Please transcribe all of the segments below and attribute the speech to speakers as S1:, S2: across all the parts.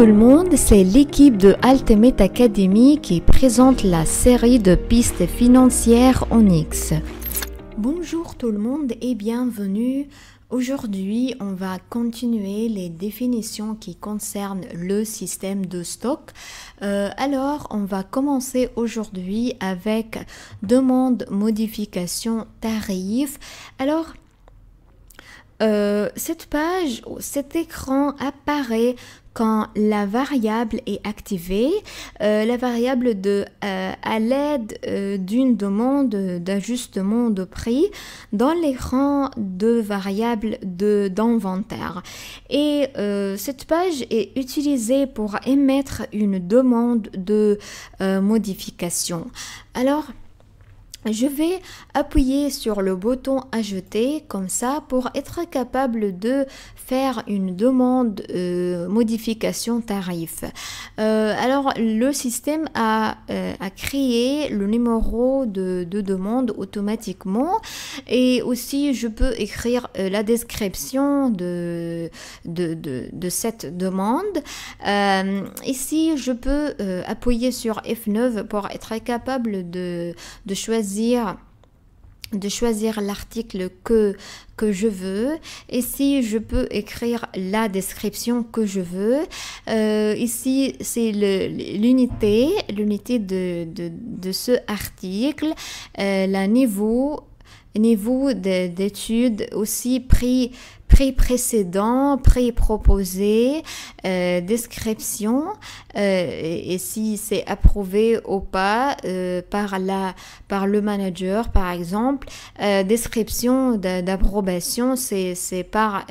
S1: tout le monde, c'est l'équipe de Altimate Academy qui présente la série de pistes financières Onyx. Bonjour tout le monde et bienvenue. Aujourd'hui, on va continuer les définitions qui concernent le système de stock. Euh, alors, on va commencer aujourd'hui avec demande, modification, tarif. Alors, euh, cette page, cet écran apparaît quand la variable est activée, euh, la variable de euh, à l'aide d'une demande d'ajustement de prix dans l'écran de variable de d'inventaire. Et cette page est utilisée pour émettre une demande de modification. Alors je vais appuyer sur le bouton ajouter comme ça pour être capable de faire une demande euh, modification tarif. Euh, alors le système a, euh, créé le numéro de, demande automatiquement et aussi je peux écrire la description de, de, de, de cette demande. ici je peux appuyer sur F9 pour être capable de, de choisir de choisir l'article que, que je veux. et si je peux écrire la description que je veux. Euh, ici, c'est l'unité, l'unité de, ce article, euh, la niveau, niveau d'études, aussi prix pré précédent, pré proposé, euh, description, euh, et, si c'est approuvé ou pas euh, par, la, par le manager, par exemple. description d'approbation, c'est par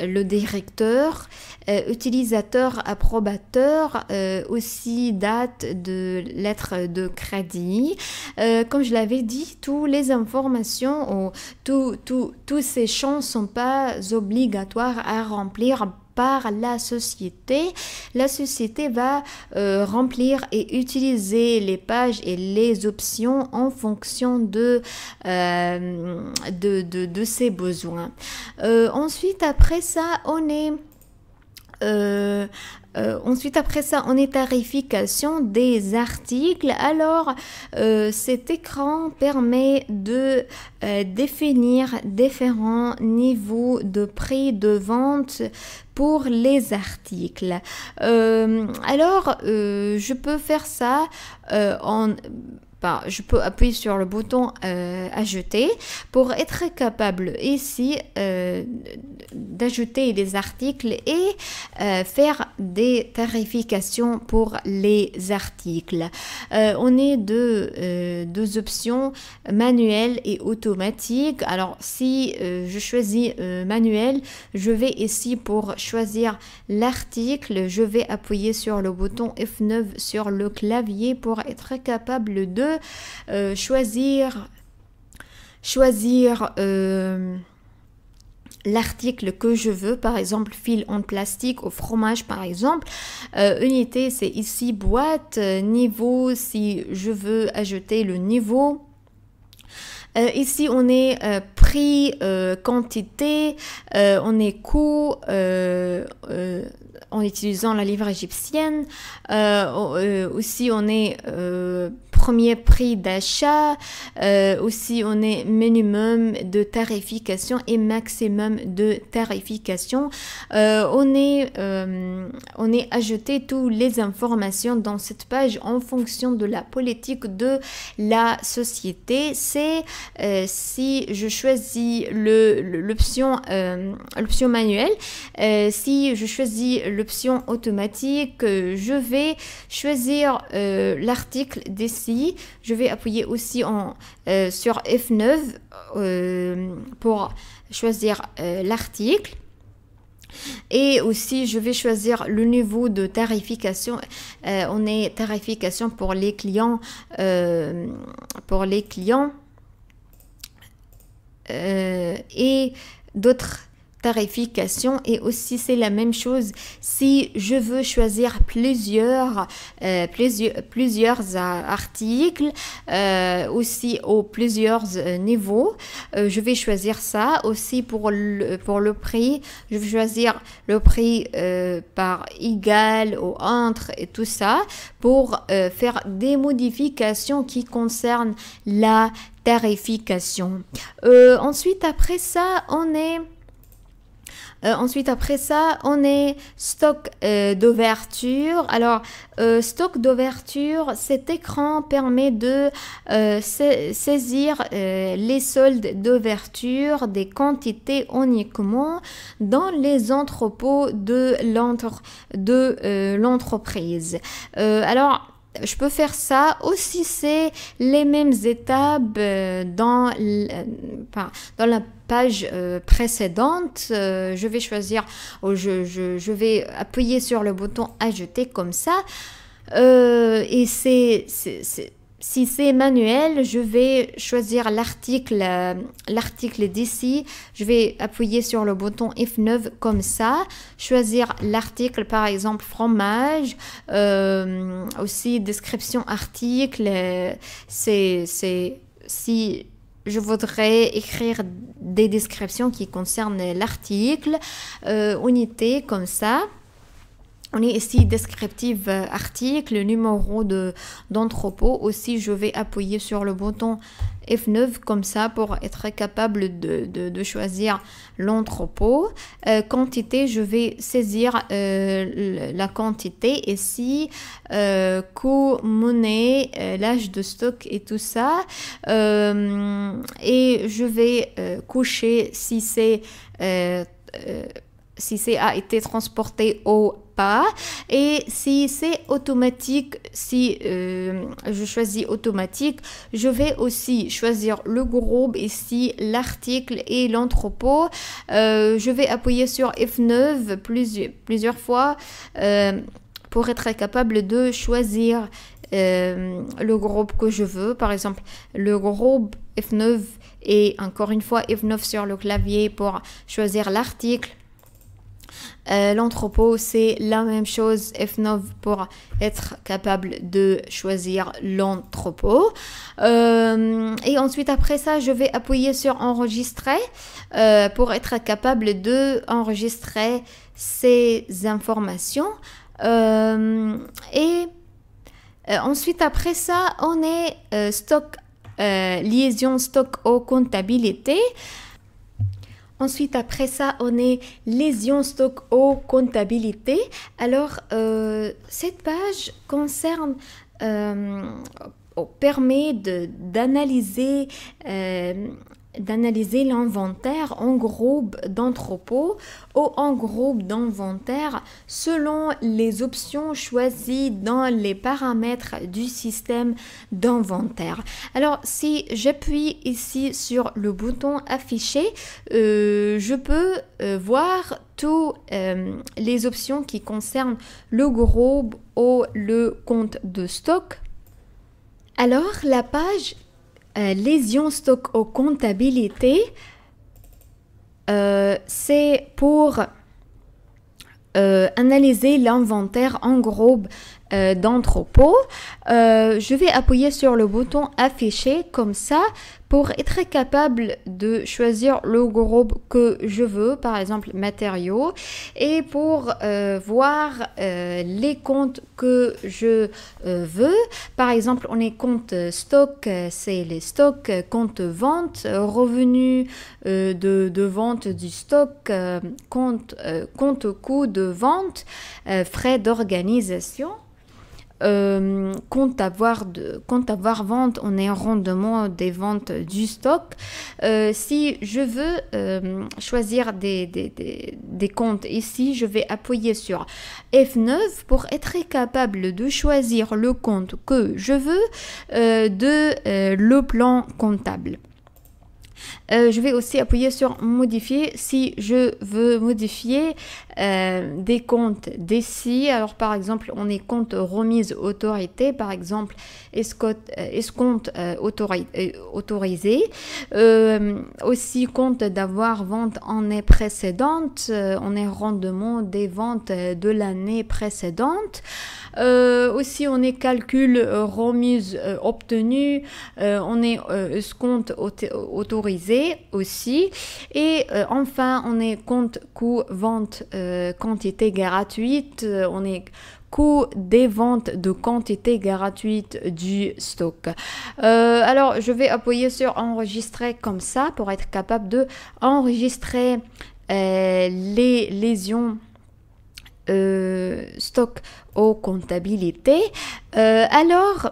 S1: le directeur, euh, utilisateur approbateur, euh, aussi date de lettre de crédit. Euh, comme je l'avais dit, toutes les informations, tous ces champs ne sont pas obligatoires à remplir par la société, la société va euh, remplir et utiliser les pages et les options en fonction de, euh, de, ses besoins. Euh, ensuite, après ça, on est... Euh, ensuite, après ça, on est tarification des articles. Alors, euh, cet écran permet de euh, définir différents niveaux de prix de vente pour les articles. alors, je peux faire ça en bah, je peux appuyer sur le bouton ajouter pour être capable ici d'ajouter des articles et faire des tarification pour les articles. Euh, on est de euh, deux options, manuel et automatique. Alors si euh, je choisis manuel, je vais ici pour choisir l'article, je vais appuyer sur le bouton F9 sur le clavier pour être capable de choisir choisir l'article que je veux, par exemple fil en plastique au fromage par exemple. Euh, unité c'est ici boîte, euh, niveau si je veux ajouter le niveau. Euh, ici on est prix, quantité, on est coût en utilisant la livre égyptienne. aussi on est premier prix d'achat. Euh, aussi, on est minimum de tarification et maximum de tarification. Euh, on, est, euh, on est ajouté toutes les informations dans cette page en fonction de la politique de la société. C'est si je choisis l'option l'option manuelle, si je choisis l'option automatique, je vais choisir l'article signes je vais appuyer aussi en, euh, sur F9 euh, pour choisir euh, l'article. Et aussi, je vais choisir le niveau de tarification. on est tarification pour les clients, pour les clients et d'autres tarification et aussi c'est la même chose si je veux choisir plusieurs euh, plusieurs, articles euh, aussi aux plusieurs euh, niveaux je vais choisir ça aussi pour pour le prix je vais choisir le prix par égal ou entre et tout ça pour faire des modifications qui concernent la tarification ensuite après ça on est euh, ensuite, après ça, on est stock euh, d'ouverture. Alors, euh, stock d'ouverture, cet écran permet de saisir les soldes d'ouverture des quantités uniquement dans les entrepôts de l'entreprise. alors, je peux faire ça aussi c'est les mêmes étapes euh, dans, euh, dans la page euh, précédente. Je vais choisir, oh, je, je, je vais appuyer sur le bouton ajouter comme ça. et c'est si c'est manuel, je vais choisir l'article euh, l'article d'ici. Je vais appuyer sur le bouton F9 comme ça. Choisir l'article, par exemple, fromage. Euh, aussi, description article. C'est si je voudrais écrire des descriptions qui concernent l'article, euh, unité comme ça. On est ici descriptive euh, article, numéro de d'entrepôt. Aussi, je vais appuyer sur le bouton F9 comme ça pour être capable de, choisir l'entrepôt. Euh, quantité, je vais saisir euh, la quantité ici, coût, monnaie, l'âge de stock et tout ça. et je vais coucher si c'est si c'est a été transporté au et si c'est automatique, si euh, je choisis automatique, je vais aussi choisir le groupe ici, l'article et l'entrepôt. Euh, je vais appuyer sur F9 plusieurs, plusieurs fois euh, pour être capable de choisir le groupe que je veux. Par exemple, le groupe F9 et encore une fois F9 sur le clavier pour choisir l'article euh, l'entrepôt, c'est la même chose. F9 pour être capable de choisir l'entrepôt. Euh, et ensuite, après ça, je vais appuyer sur enregistrer euh, pour être capable de enregistrer ces informations. et ensuite, après ça, on est stock, liaison stock aux comptabilités. Ensuite, après ça, on est lésion, stock au comptabilité. Alors, euh, cette page concerne, euh, permet d'analyser euh, d'analyser l'inventaire en groupe d'entrepôts ou en groupe d'inventaire selon les options choisies dans les paramètres du système d'inventaire. Alors si j'appuie ici sur le bouton afficher, euh, je peux euh, voir toutes euh, les options qui concernent le groupe ou le compte de stock. Alors la page euh, lésion stock aux comptabilité, euh, c'est pour euh, analyser l'inventaire en groupe euh, d'entrepôt. Euh, je vais appuyer sur le bouton afficher comme ça pour être capable de choisir le groupe que je veux, par exemple matériaux, et pour euh, voir les comptes que je veux. Par exemple, on est compte stock, c'est les stocks, compte vente, revenus de, de, vente du stock, compte, compte coût de vente, frais d'organisation. Euh, compte, avoir de, compte avoir vente, on est en rendement des ventes du stock. Euh, si je veux euh, choisir des, des, comptes ici, je vais appuyer sur F9 pour être capable de choisir le compte que je veux de le plan comptable. Euh, je vais aussi appuyer sur modifier si je veux modifier euh, des comptes d'ici. Alors par exemple, on est compte remise autorité, par exemple euh, escompte autorisé. aussi compte d'avoir vente en année précédente, on est rendement des ventes de l'année précédente. aussi on est calcul remise obtenue, on est escompte autorisé aussi. Et euh, enfin, on est compte coût-vente euh, quantité gratuite. Euh, on est coût des ventes de quantité gratuite du stock. alors, je vais appuyer sur enregistrer comme ça pour être capable de enregistrer les lésions. stock aux comptabilités. alors,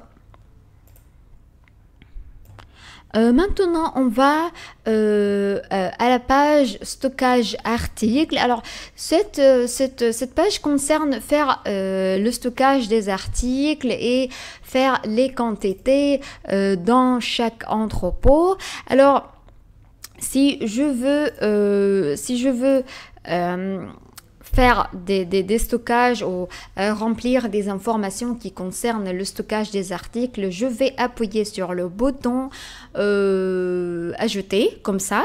S1: euh, maintenant, on va euh, euh, à la page stockage articles ». Alors, cette, cette, cette page concerne faire le stockage des articles et faire les quantités dans chaque entrepôt. Alors, si je veux, si je veux faire des, des, stockages ou euh, remplir des informations qui concernent le stockage des articles, je vais appuyer sur le bouton euh, ajouter comme ça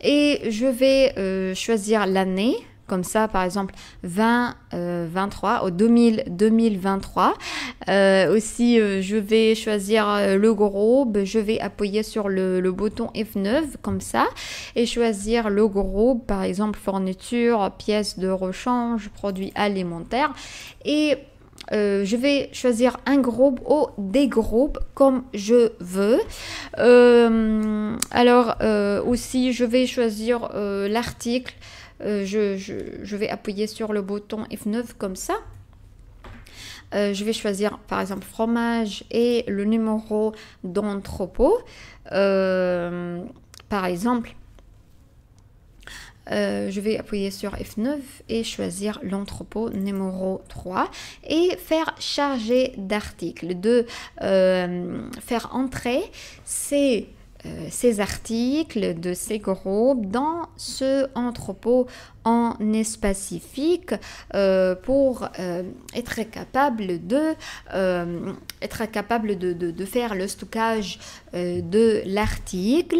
S1: et je vais euh, choisir l'année comme ça, par exemple 2023 euh, au 2000, 2023. Euh, aussi, euh, je vais choisir le groupe, je vais appuyer sur le, bouton F9 comme ça et choisir le groupe, par exemple fourniture, pièces de rechange, produits alimentaires et je vais choisir un groupe ou des groupes comme je veux. alors aussi, je vais choisir l'article. Euh, je, vais appuyer sur le bouton F9 comme ça. Euh, je vais choisir par exemple fromage et le numéro d'entrepôt. Euh, par exemple, je vais appuyer sur F9 et choisir l'entrepôt numéro 3 et faire charger d'article. de faire entrer c'est... Euh, ces articles de ces groupes dans ce entrepôt en spécifique euh, pour euh, être capable de être capable de, faire le stockage de l'article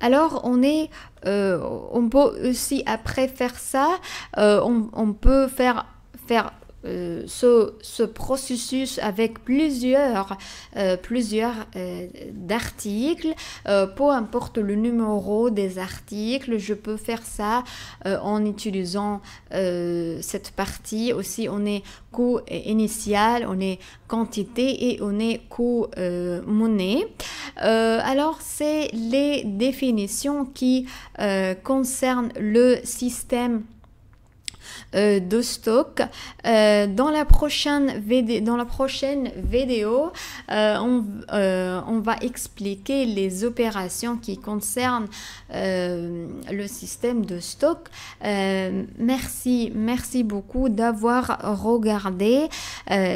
S1: alors on est on peut aussi après faire ça on, on peut faire faire euh, ce, processus avec plusieurs, euh, plusieurs euh, d'articles, peu importe le numéro des articles, je peux faire ça en utilisant cette partie aussi. On est coût initial, on est quantité et on est coût monnaie. alors c'est les définitions qui concernent le système euh, de stock. Euh, dans, la prochaine dans la prochaine vidéo, euh, on, va expliquer les opérations qui concernent le système de stock. merci, merci beaucoup d'avoir regardé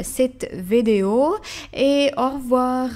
S1: cette vidéo et au revoir.